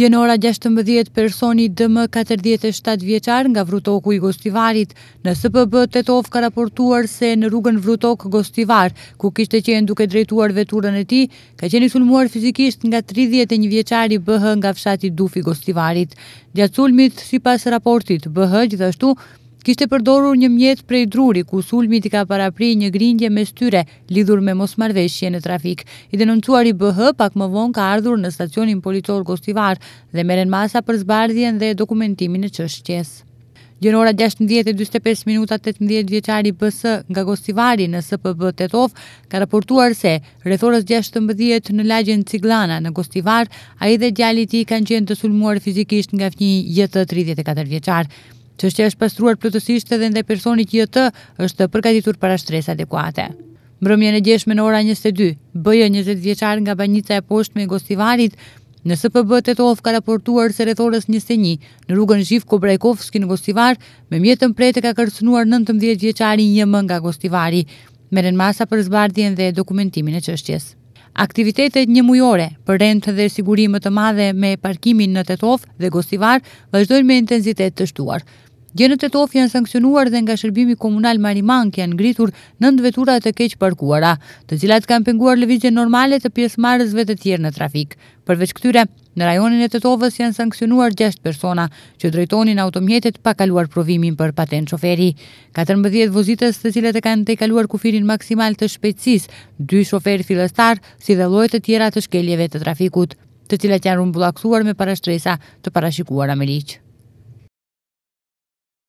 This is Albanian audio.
Djenora 16 personi DM 47 vjeqar nga vrutoku i Gostivarit. Në SPB Tetov ka raportuar se në rrugën vrutok Gostivar, ku kishte qenë duke drejtuar veturën e ti, ka qeni sulmuar fizikisht nga 31 vjeqari BH nga fshati Dufi Gostivarit. Gjatë sulmit, si pas raportit BH gjithashtu, kishte përdorur një mjetë prej druri ku sulmi t'i ka parapri një grindje me styre lidhur me mos marveshje në trafik. I denoncuar i BH pak më vonë ka ardhur në stacionin politor Gostivar dhe meren masa për zbardhjen dhe dokumentimin e qështjes. Gjenora 16.25 minuta 18 vjeqari BS nga Gostivari në SPB Tetov ka raportuar se rethorës 16 në lagjen Ciglana në Gostivar, a i dhe gjali ti kanë qenë të sulmuar fizikisht nga fnjë jetë 34 vjeqarë që është pastruar plotësisht edhe ndaj personi që jetë të është përgatitur para shtres adekuate. Mbrëmje në gjeshme në ora 22, bëjë një vjeqar nga banjica e poshtë me Gostivarit, në SPB të tof ka raportuar se rethores 21 në rrugën Zhiv Kobrajkovski në Gostivar, me mjetën prete ka kërcënuar 19 vjeqari një më nga Gostivari, meren masa për zbardhjen dhe dokumentimin e qështjes. Aktivitetet një mujore për rent dhe sigurimet të madhe me parkimin në Tetov dhe Gostivar vazhdojnë me intenzitet të shtuar. Gjenët e tof janë sankcionuar dhe nga shërbimi komunal Marimank janë ngritur nëndë vetura të keqë parkuara, të cilat kanë penguar lëvizje normale të pjesë marëzve të tjerë në trafik. Përveç këtyre, në rajonin e të tofës janë sankcionuar 6 persona që drejtonin automjetet pa kaluar provimin për patent shoferi. 14 vozitës të cilat e kanë te kaluar kufirin maksimal të shpejtsis, dy shoferi filestar si dhe lojtë të tjera të shkeljeve të trafikut, të cilat janë rumbullaksuar me parashtresa të parashikuar ameliqë.